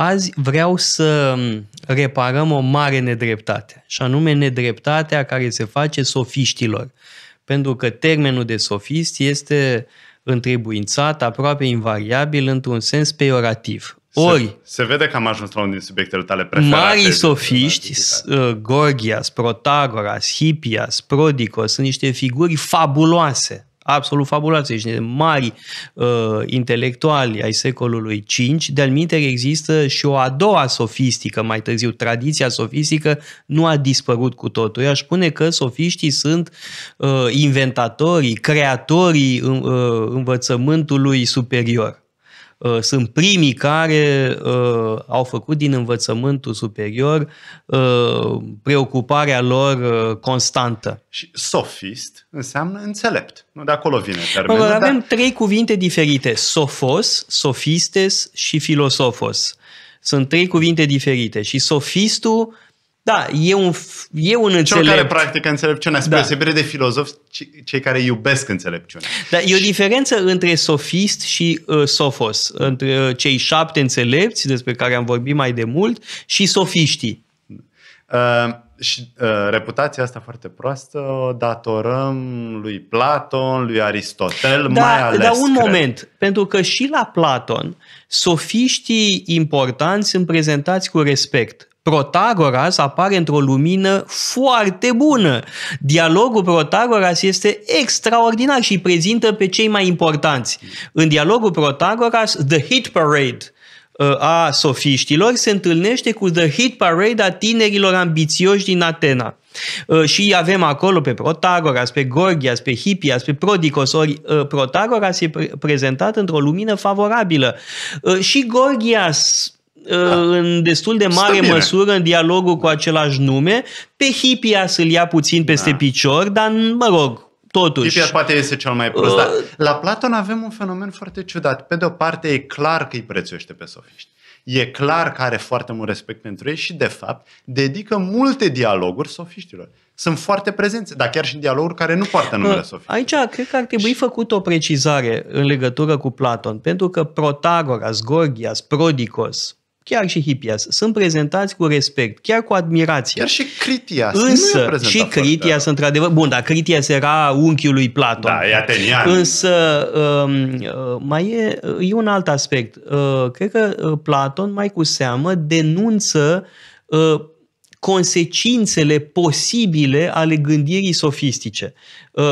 Azi vreau să reparăm o mare nedreptate, și anume nedreptatea care se face sofiștilor. Pentru că termenul de sofist este întrebuințat aproape invariabil într-un sens peiorativ. Ori, se, se vede că am ajuns la unul din subiectele tale preferate. Marii sofiști, uh, Gorgias, Protagoras, Hippias, Prodicos, sunt niște figuri fabuloase absolut fabuloase, ești de mari uh, intelectuali ai secolului V, de-al există și o a doua sofistică, mai târziu, tradiția sofistică nu a dispărut cu totul. Eu aș spune că sofiștii sunt uh, inventatorii, creatorii uh, învățământului superior. Uh, sunt primii care uh, au făcut din învățământul superior uh, preocuparea lor uh, constantă. Și sofist înseamnă înțelept. Nu de acolo vine termenul. avem dar... trei cuvinte diferite. Sofos, sofistes și filosofos. Sunt trei cuvinte diferite și sofistul da, e un, e un înțelept. Cel care practică înțelepciunea, spre da. osebire de filozofi, cei care iubesc înțelepciunea. Da, e o diferență între sofist și uh, sofos, între uh, cei șapte înțelepți, despre care am vorbit mai de mult, și sofiștii. Uh, și uh, reputația asta foarte proastă o datorăm lui Platon, lui Aristotel, da, mai ales. Dar un cred. moment, pentru că și la Platon, sofiștii importanți sunt prezentați cu respect Protagoras apare într-o lumină foarte bună. Dialogul Protagoras este extraordinar și prezintă pe cei mai importanți. În dialogul Protagoras, The Hit Parade uh, a sofiștilor se întâlnește cu The Hit Parade a tinerilor ambițioși din Atena. Uh, și avem acolo pe Protagoras, pe Gorgias, pe Hippias, pe Prodicos, ori uh, Protagoras e prezentat într-o lumină favorabilă. Și Gorgias Uh, da. în destul de mare Stabile. măsură în dialogul cu același nume. Pe Hipia să-l ia puțin peste da. picior, dar mă rog, totuși. Hipia poate este cel mai prost, uh, dar la Platon avem un fenomen foarte ciudat. Pe de o parte e clar că îi prețuiește pe sofiști. E clar că are foarte mult respect pentru ei și, de fapt, dedică multe dialoguri sofiștilor. Sunt foarte prezenți, dar chiar și în dialoguri care nu poartă numele uh, sofiștilor. Aici cred că ar trebui și... făcut o precizare în legătură cu Platon, pentru că Protagoras, Gorgias, Prodicos, chiar și hipias, sunt prezentați cu respect, chiar cu admirație. Chiar și Critias. Însă, nu și Critias, foarte, într-adevăr, bun, dar Critias era unchiul lui Platon. Da, e atenian. Însă, um, mai e, e un alt aspect. Uh, cred că uh, Platon, mai cu seamă, denunță uh, consecințele posibile ale gândirii sofistice.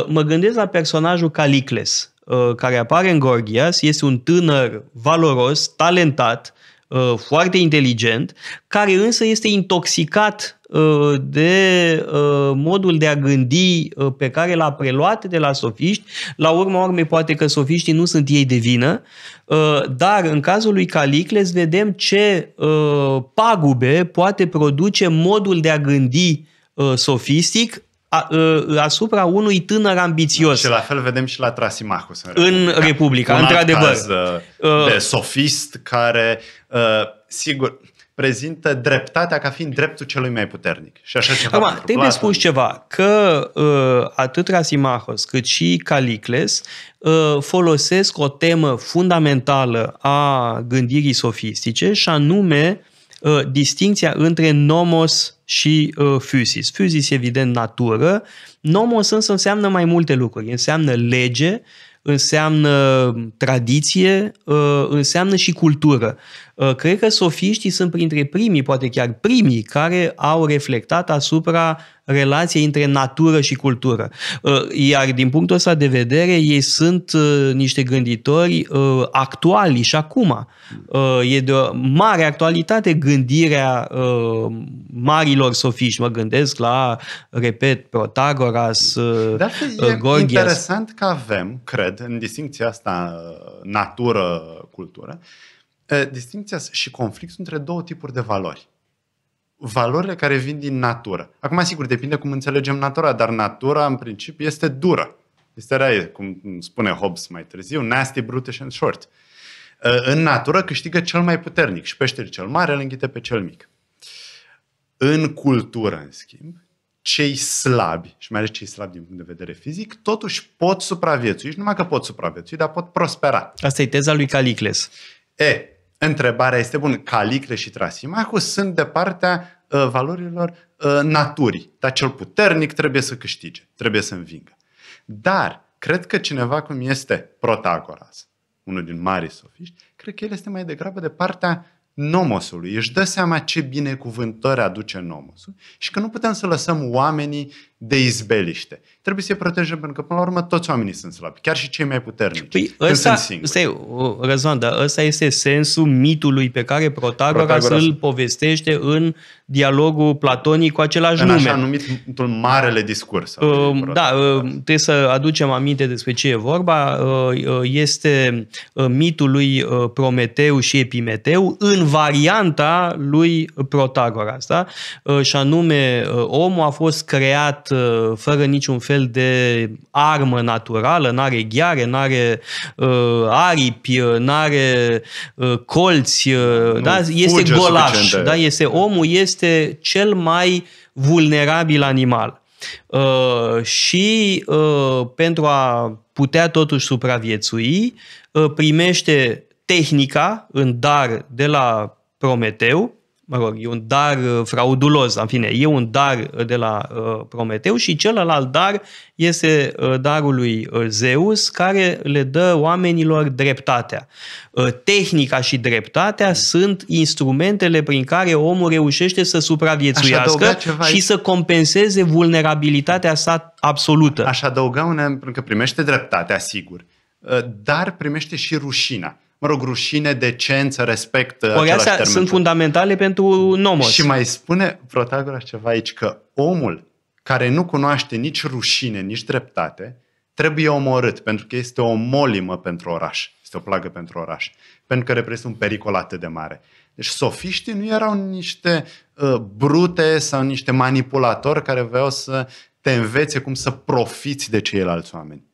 Mă gândesc la personajul Calicles, care apare în Gorgias, este un tânăr valoros, talentat, Uh, foarte inteligent, care însă este intoxicat uh, de uh, modul de a gândi pe care l-a preluat de la sofiști. La urma urmei, poate că sofiștii nu sunt ei de vină, dar în cazul lui Calicles vedem ce pagube poate produce modul de a gândi sofistic Ă, asupra unui tânăr ambițios. Și la fel vedem și la Trasimachus. În Republica, în Republica un într-adevăr. Caz uh, ă. de sofist care, uh, sigur, prezintă dreptatea ca fiind dreptul celui mai puternic. Și așa ceva Acum, trebuie spus ceva, că ă, atât Trasimachus cât și Calicles folosesc o temă fundamentală a gândirii sofistice și anume Uh, distinția între nomos și uh, physis. Physis, evident, natură. Nomos însă înseamnă mai multe lucruri. Înseamnă lege, înseamnă uh, tradiție, uh, înseamnă și cultură. Uh, cred că sofiștii sunt printre primii, poate chiar primii, care au reflectat asupra relației între natură și cultură. Uh, iar din punctul ăsta de vedere, ei sunt uh, niște gânditori actuali și acum. E de o mare actualitate gândirea marilor sofiști. Mă gândesc la, repet, Protagoras, Gorgias. e Gorgias. interesant că avem, cred, în distinția asta natură-cultură, Ă, distinția și conflictul între două tipuri de valori. Valorile care vin din natură. Acum, sigur, depinde cum înțelegem natura, dar natura, în principiu, este dură. Este rea, cum spune Hobbes mai târziu, nasty, brutish and short. Ă, în natură câștigă cel mai puternic și peștele cel mare îl înghite pe cel mic. În cultură, în schimb, cei slabi, și mai ales cei slabi din punct de vedere fizic, totuși pot supraviețui. Și numai că pot supraviețui, dar pot prospera. Asta e teza lui Calicles. E, Întrebarea este bună. Calicre și Trasimachus sunt de partea uh, valorilor uh, naturii. Dar cel puternic trebuie să câștige, trebuie să învingă. Dar cred că cineva cum este Protagoras, unul din marii sofiști, cred că el este mai degrabă de partea nomosului. Își dă seama ce binecuvântări aduce nomosul și că nu putem să lăsăm oamenii de izbeliște. Trebuie să-i protejăm, pentru că, până la urmă, toți oamenii sunt slabi, chiar și cei mai puternici. Păi, ăsta, sunt stai, Răzvan, dar ăsta este sensul mitului pe care Protagoras, Protagoras. îl povestește în dialogul platonic cu același în nume. În așa numitul Marele Discurs. Uh, da, uh, trebuie să aducem aminte despre ce e vorba. Uh, este mitul lui Prometeu și Epimeteu în varianta lui Protagoras. Da? Uh, și anume, omul a fost creat creat uh, fără niciun fel de armă naturală, n-are ghiare, n-are uh, aripi, uh, n-are uh, colți, uh, nu da? este golaș. Da? Este, omul este cel mai vulnerabil animal. Uh, și uh, pentru a putea totuși supraviețui, uh, primește tehnica în dar de la Prometeu, mă rog, e un dar uh, fraudulos, în fine, e un dar de la uh, Prometeu și celălalt dar este uh, darul lui Zeus care le dă oamenilor dreptatea. Tehnica și dreptatea mm. sunt instrumentele prin care omul reușește să supraviețuiască și să compenseze vulnerabilitatea sa absolută. Aș adăuga un pentru că primește dreptatea, sigur, dar primește și rușina mă rog, rușine, decență, respect Ori astea termen. sunt fundamentale pentru nomos. Și mai spune Protagoras ceva aici, că omul care nu cunoaște nici rușine, nici dreptate, trebuie omorât, pentru că este o molimă pentru oraș, este o plagă pentru oraș, pentru că reprezintă un pericol atât de mare. Deci sofiștii nu erau niște uh, brute sau niște manipulatori care vreau să te învețe cum să profiți de ceilalți oameni.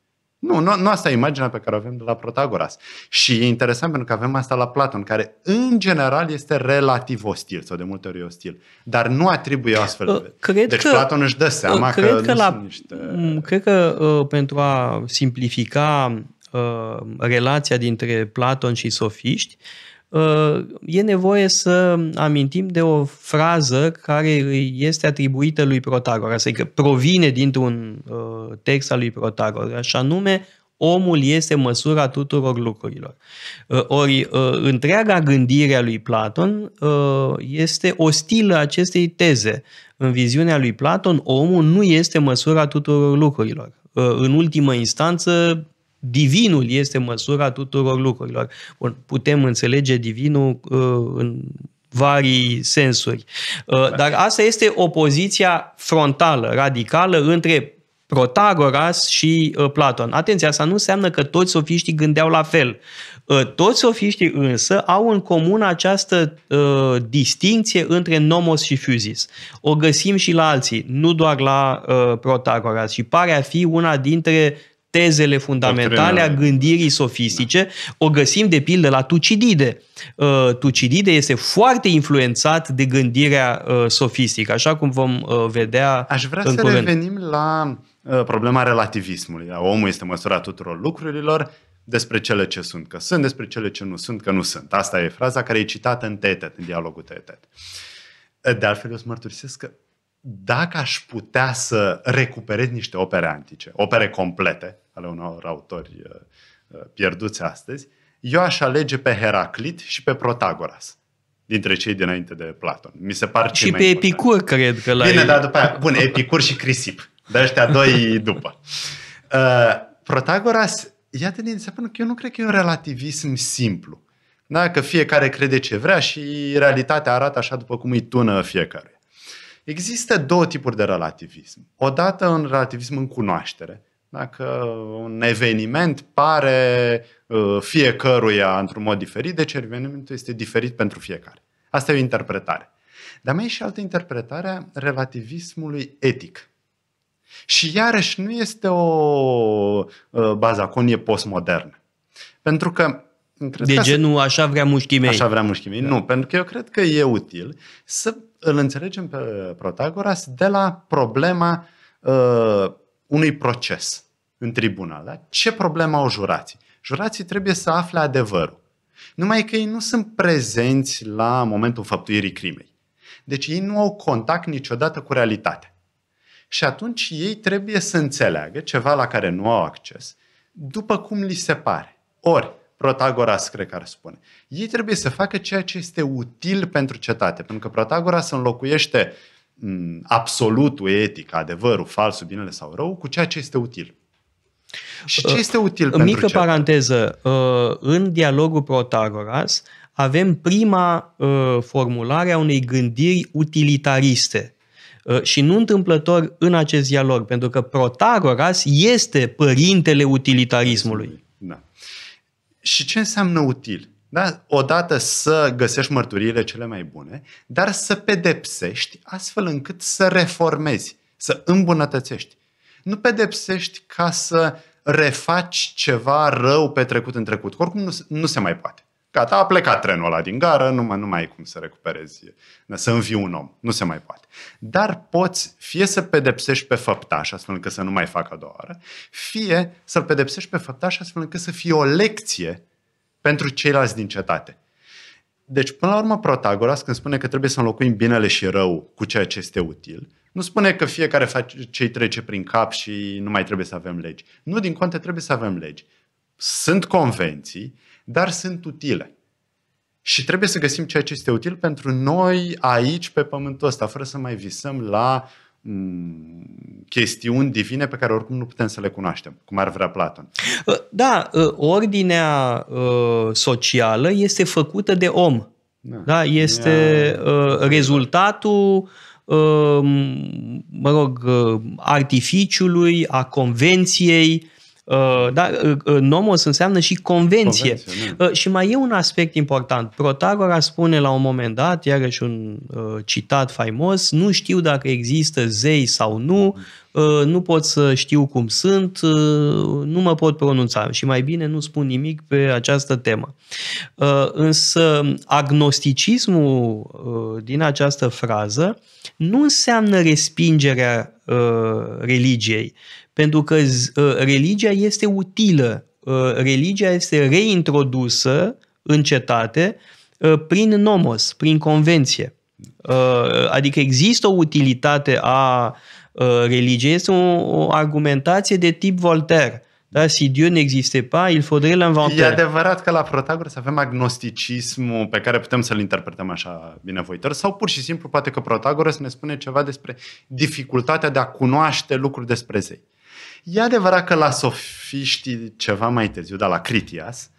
Nu, nu, nu asta e imaginea pe care o avem de la Protagoras. Și e interesant pentru că avem asta la Platon, care în general este relativ ostil sau de multe ori ostil, dar nu atribuie astfel. Uh, cred deci că, Platon își dă uh, seama cred că, că la, niște... Mm, cred că uh, pentru a simplifica uh, relația dintre Platon și sofiști, uh, e nevoie să amintim de o frază care este atribuită lui Protagoras, adică provine dintr-un uh, text al lui Protagoras, și anume omul este măsura tuturor lucrurilor. Uh, ori uh, întreaga gândire a lui Platon este ostilă acestei teze. În viziunea lui Platon, omul nu este măsura tuturor lucrurilor. În ultimă instanță, divinul este măsura tuturor lucrurilor. Bun, putem înțelege divinul uh, în varii sensuri. Uh, exact. dar asta este opoziția frontală, radicală, între Protagoras și uh, Platon. Atenție, asta nu înseamnă că toți sofiștii gândeau la fel. Uh, toți sofiștii însă au în comun această uh, distinție între nomos și fuzis. O găsim și la alții, nu doar la uh, Protagoras și pare a fi una dintre uh, tezele fundamentale a gândirii sofistice, o găsim de pildă la Tucidide. Uh, Tucidide este foarte influențat de gândirea uh, sofistică, așa cum vom uh, vedea. Aș vrea să curând. revenim la problema relativismului. Omul este măsura tuturor lucrurilor despre cele ce sunt că sunt, despre cele ce nu sunt că nu sunt. Asta e fraza care e citată în Tetet, în dialogul Tetet. De altfel, eu îți mărturisesc că dacă aș putea să recuperez niște opere antice, opere complete ale unor autori uh, uh, pierduți astăzi, eu aș alege pe Heraclit și pe Protagoras dintre cei dinainte de Platon. Mi se par Și pe Epicur, important. cred că la Bine, dar după aia, bun, Epicur și Crisip. Dar ăștia doi după. Uh, Protagoras, iată din se că eu nu cred că e un relativism simplu. Da? Că fiecare crede ce vrea și realitatea arată așa după cum îi tună fiecare. Există două tipuri de relativism. Odată în relativism în cunoaștere, dacă un eveniment pare uh, fiecăruia într-un mod diferit, deci evenimentul este diferit pentru fiecare. Asta e o interpretare. Dar mai e și altă interpretare a relativismului etic. Și iarăși nu este o uh, conie postmodernă. Pentru că Cred de genul așa vrea mei. Așa vrea mei. Da. Nu, pentru că eu cred că e util să îl înțelegem pe Protagoras de la problema uh, unui proces în tribunal. Da? Ce problemă au jurații? Jurații trebuie să afle adevărul. Numai că ei nu sunt prezenți la momentul făptuirii crimei. Deci ei nu au contact niciodată cu realitatea. Și atunci ei trebuie să înțeleagă ceva la care nu au acces, după cum li se pare. Ori, Protagoras, cred că ar spune. Ei trebuie să facă ceea ce este util pentru cetate, pentru că Protagoras înlocuiește mm, absolutul, etic, adevărul, falsul, binele sau rău, cu ceea ce este util. Și ce uh, este util uh, pentru Mică cetate? paranteză, uh, în dialogul Protagoras avem prima uh, formulare a unei gândiri utilitariste. Uh, și nu întâmplător în acest dialog, pentru că Protagoras este părintele utilitarismului. Și ce înseamnă util? Da? Odată să găsești mărturiile cele mai bune, dar să pedepsești astfel încât să reformezi, să îmbunătățești. Nu pedepsești ca să refaci ceva rău petrecut în trecut. Oricum nu, nu se mai poate. Gata, a plecat trenul ăla din gară, nu mai, nu mai ai cum să recuperezi, să învii un om. Nu se mai poate. Dar poți fie să pedepsești pe făptaș, astfel încât să nu mai facă a doua oară, fie să-l pedepsești pe făptaș astfel încât să fie o lecție pentru ceilalți din cetate. Deci, până la urmă, Protagoras, când spune că trebuie să înlocuim binele și rău cu ceea ce este util, nu spune că fiecare face ce trece prin cap și nu mai trebuie să avem legi. Nu, din contă, trebuie să avem legi. Sunt convenții, dar sunt utile. Și trebuie să găsim ceea ce este util pentru noi aici, pe pământul ăsta, fără să mai visăm la mm, chestiuni divine pe care oricum nu putem să le cunoaștem, cum ar vrea Platon. Uh, da, uh, ordinea uh, socială este făcută de om. Da, da este Ea... rezultatul mă rog, artificiului, a convenției, Uh, da, uh, uh, nomos înseamnă și convenție. convenție da. și mai e un aspect important. Protagora spune la un moment dat, iarăși un citat faimos, nu știu dacă există zei sau nu, mhm. nu pot să știu cum sunt, nu mă pot pronunța și mai bine nu spun nimic pe această temă. Însă agnosticismul din această frază nu înseamnă respingerea religiei, pentru că uh, religia este utilă, uh, religia este reintrodusă în cetate uh, prin nomos, prin convenție. Adică există o utilitate a religiei, este o, argumentație de tip Voltaire. Da, si Dieu n'existe pas, il faudrait l'inventer. E adevărat că la Protagoras avem agnosticismul pe care putem să-l interpretăm așa binevoitor sau pur și simplu poate că Protagoras ne spune ceva despre dificultatea de a cunoaște lucruri despre zei. E adevărat că la sofiștii ceva mai târziu, dar la Critias,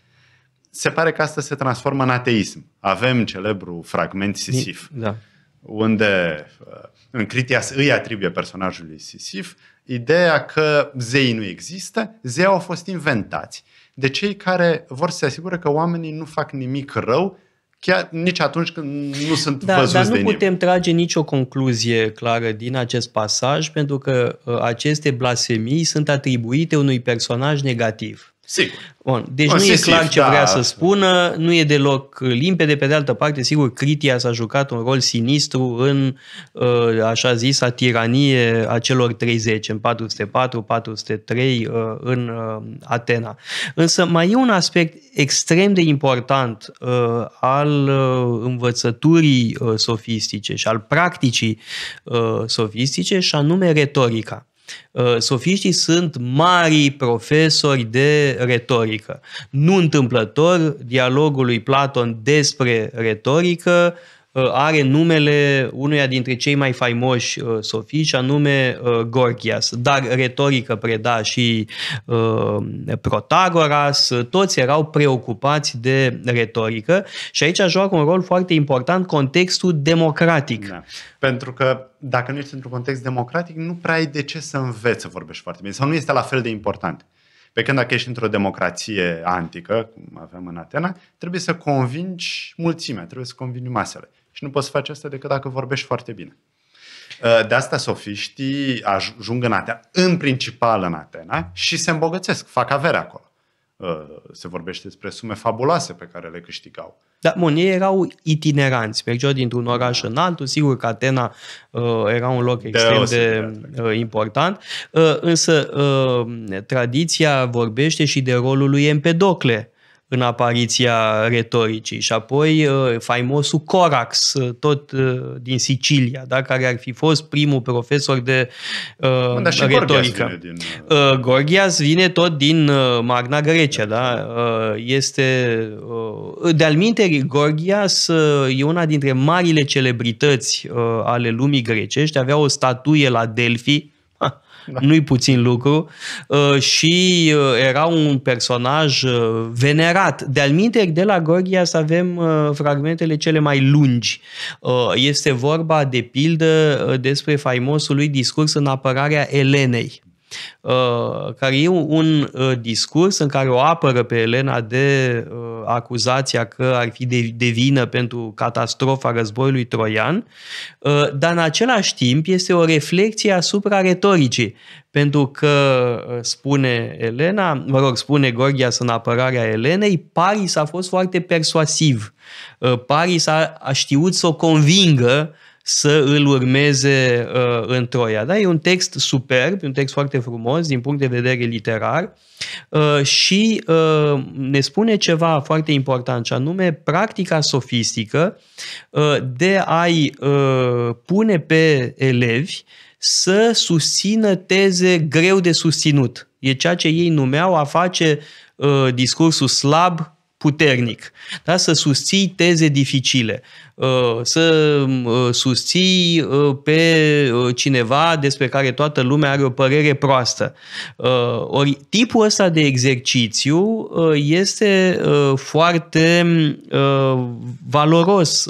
se pare că asta se transformă în ateism. Avem celebru fragment Sisif, da. unde uh, în Critias îi atribuie personajului Sisif ideea că zeii nu există, zeii au fost inventați de cei care vor să se asigură că oamenii nu fac nimic rău chiar nici atunci când nu sunt da, văzuți dar nu de putem nimeni. trage nicio concluzie clară din acest pasaj, pentru că ă, aceste blasfemii sunt atribuite unui personaj negativ. Sigur. Bun. Deci Bun, nu e clar ce da. vrea să spună, nu e deloc limpede. Pe de altă parte, sigur, Critia s-a jucat un rol sinistru în, uh, așa a tiranie a celor 30, în 404-403, uh, în uh, Atena. Însă mai e un aspect extrem de important al învățăturii sofistice și al practicii sofistice, și anume retorica. Uh, sofiștii sunt mari profesori de retorică. Nu întâmplător, dialogul lui Platon despre retorică Uh, are numele unuia dintre cei mai faimoși uh, sofici, anume uh, Gorgias, dar retorică preda și Protagoras, toți erau preocupați de retorică și aici joacă un rol foarte important contextul democratic. Da. Pentru că dacă nu ești într-un context democratic, nu prea ai de ce să înveți să vorbești foarte bine sau nu este la fel de important. Pe când dacă ești într-o democrație antică, cum avem în Atena, trebuie să convingi mulțimea, trebuie să convingi masele și nu poți face asta decât dacă vorbești foarte bine. Uh, de asta sofiștii ajung în Atena, în principal în Atena, și se îmbogățesc, fac avere acolo. Uh, se vorbește despre sume fabuloase pe care le câștigau. Da, bun, ei erau itineranți, mergeau dintr-un oraș în altul, sigur că Atena uh, era un loc extrem de, de uh, important, uh, însă uh, tradiția vorbește și de rolul lui Empedocle, în apariția retoricii. Și apoi uh, faimosul Corax, uh, tot uh, din Sicilia, da? care ar fi fost primul profesor de uh, retorică. Gorgias vine, din... uh, Gorgias vine tot din Magna Grecia. Da, da? da? Uh, este, uh, de-al minteri, Gorgias uh, e una dintre marile celebrități uh, ale lumii grecești. Avea o statuie la Delphi, da. nu-i puțin lucru, uh, și uh, era un personaj uh, venerat. De-al minte, de la Gorgia să avem fragmentele cele mai lungi. Este vorba, de pildă, despre faimosul lui discurs în apărarea Elenei. Uh, care e un uh, discurs în care o apără pe Elena de uh, acuzația că ar fi de, vină pentru catastrofa războiului troian, dar în același timp este o reflexie asupra retoricii, pentru că spune Elena, mă rog, spune Gorgias în apărarea Elenei, Paris a fost foarte persuasiv. Paris a, a știut să o convingă să îl urmeze uh, în Troia. Da? E un text superb, un text foarte frumos din punct de vedere literar uh, și uh, ne spune ceva foarte important, și anume practica sofistică uh, de a-i uh, pune pe elevi să susțină teze greu de susținut. E ceea ce ei numeau a face uh, discursul slab puternic, da? să susții teze dificile. Uh, să uh, susții uh, pe cineva despre care toată lumea are o părere proastă. Ori tipul ăsta de exercițiu este foarte valoros.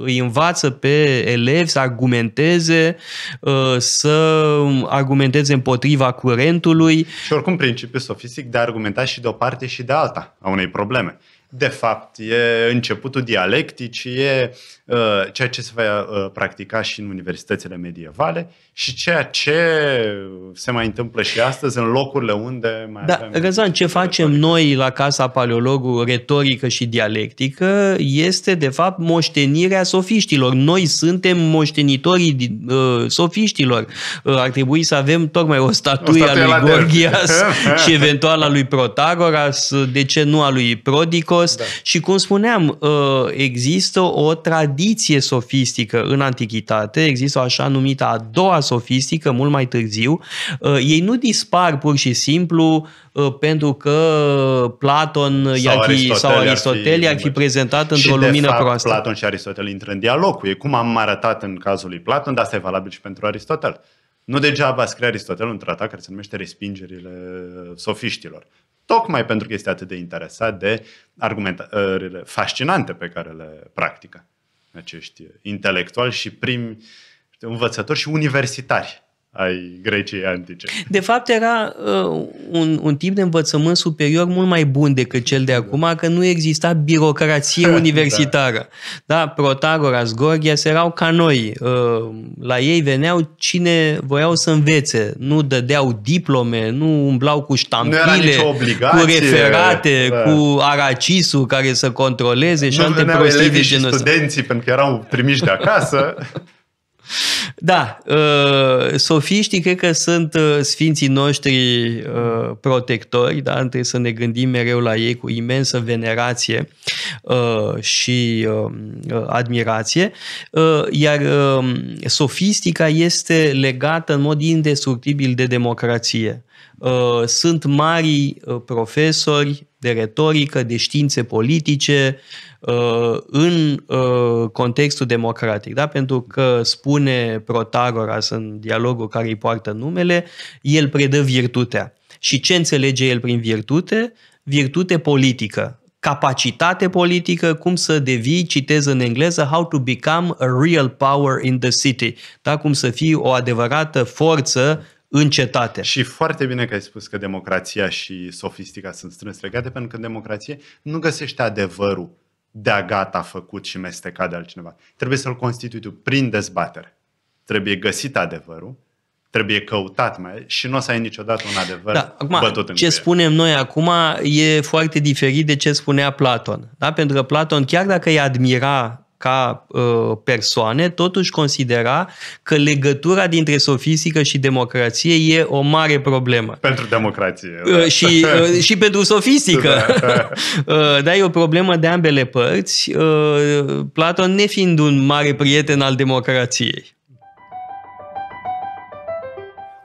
Îi învață pe elevi să argumenteze, să argumenteze împotriva curentului. Și oricum principiul sofistic de a argumenta și de o parte și de alta a unei probleme de fapt, e începutul dialecticii, e uh, ceea ce se va uh, practica și în universitățile medievale și ceea ce se mai întâmplă și astăzi în locurile unde mai da, avem... Răzvan, ce facem noi la Casa Paleologu, retorică și dialectică, este de fapt moștenirea sofiștilor. Noi suntem moștenitorii uh, sofiștilor. Uh, ar trebui să avem tocmai o statuie, o statuie a lui Gorgias și eventual a lui Protagoras, de ce nu a lui Prodicos, serios da. și cum spuneam, uh, există o tradiție sofistică în antichitate, există o așa numită a doua sofistică mult mai târziu. Uh, ei nu dispar pur și simplu uh, pentru că Platon sau i-ar fi, Aristotel, sau Aristotel i-ar fi, fi prezentat într-o lumină fapt, proastă. Platon și Aristotel intră în dialog cu ei, cum am arătat în cazul lui Platon, dar asta e valabil și pentru Aristotel. Nu degeaba scrie Aristotel un tratat care se numește Respingerile sofiștilor, tocmai pentru că este atât de interesat de argumentările fascinante pe care le practică acești intelectuali și primi învățători și universitari ai Greciei antice. De fapt, era uh, un, un tip de învățământ superior mult mai bun decât cel de acum, că nu exista birocrație da. universitară. da. da, Protagoras, Gorgias erau ca noi. Uh, la ei veneau cine voiau să învețe. Nu dădeau diplome, nu umblau cu ștampile, cu referate, da. cu aracisul care să controleze nu și alte prostii de genul studenții pentru că erau trimiși de acasă. Da, uh, sofiștii cred că sunt uh, sfinții noștri uh, protectori, da? trebuie să ne gândim mereu la ei cu imensă venerație și um, admirație, iar um, sofistica este legată în mod indestructibil de democrație. Sunt mari profesori, de retorică, de științe politice uh, în uh, contextul democratic. Da? Pentru că spune Protagoras în dialogul care îi poartă numele, el predă virtutea. Și ce înțelege el prin virtute? Virtute politică, capacitate politică, cum să devii, citez în engleză, how to become a real power in the city, da? cum să fii o adevărată forță în cetate. Și foarte bine că ai spus că democrația și sofistica sunt strâns legate, pentru că în democrație nu găsește adevărul de-a gata făcut și mestecat de altcineva. Trebuie să-l constitui tu prin dezbatere. Trebuie găsit adevărul, trebuie căutat mai și nu o să ai niciodată un adevăr da, acum, bătut în Ce creier. spunem noi acum e foarte diferit de ce spunea Platon. Da? Pentru că Platon, chiar dacă îi admira ca uh, persoane, totuși considera că legătura dintre sofistică și democrație e o mare problemă. Pentru democrație. Ă, da. Uh, și, uh, și pentru sofistică. Da. da, e o problemă de ambele părți, Platon nefiind un mare prieten al democrației.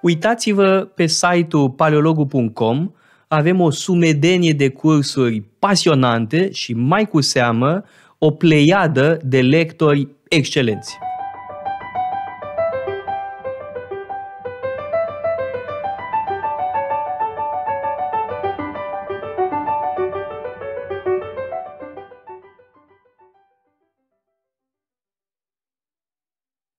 Uitați-vă pe site-ul paleologu.com, avem o sumedenie de cursuri pasionante și mai cu seamă o pleiadă de lectori excelenți.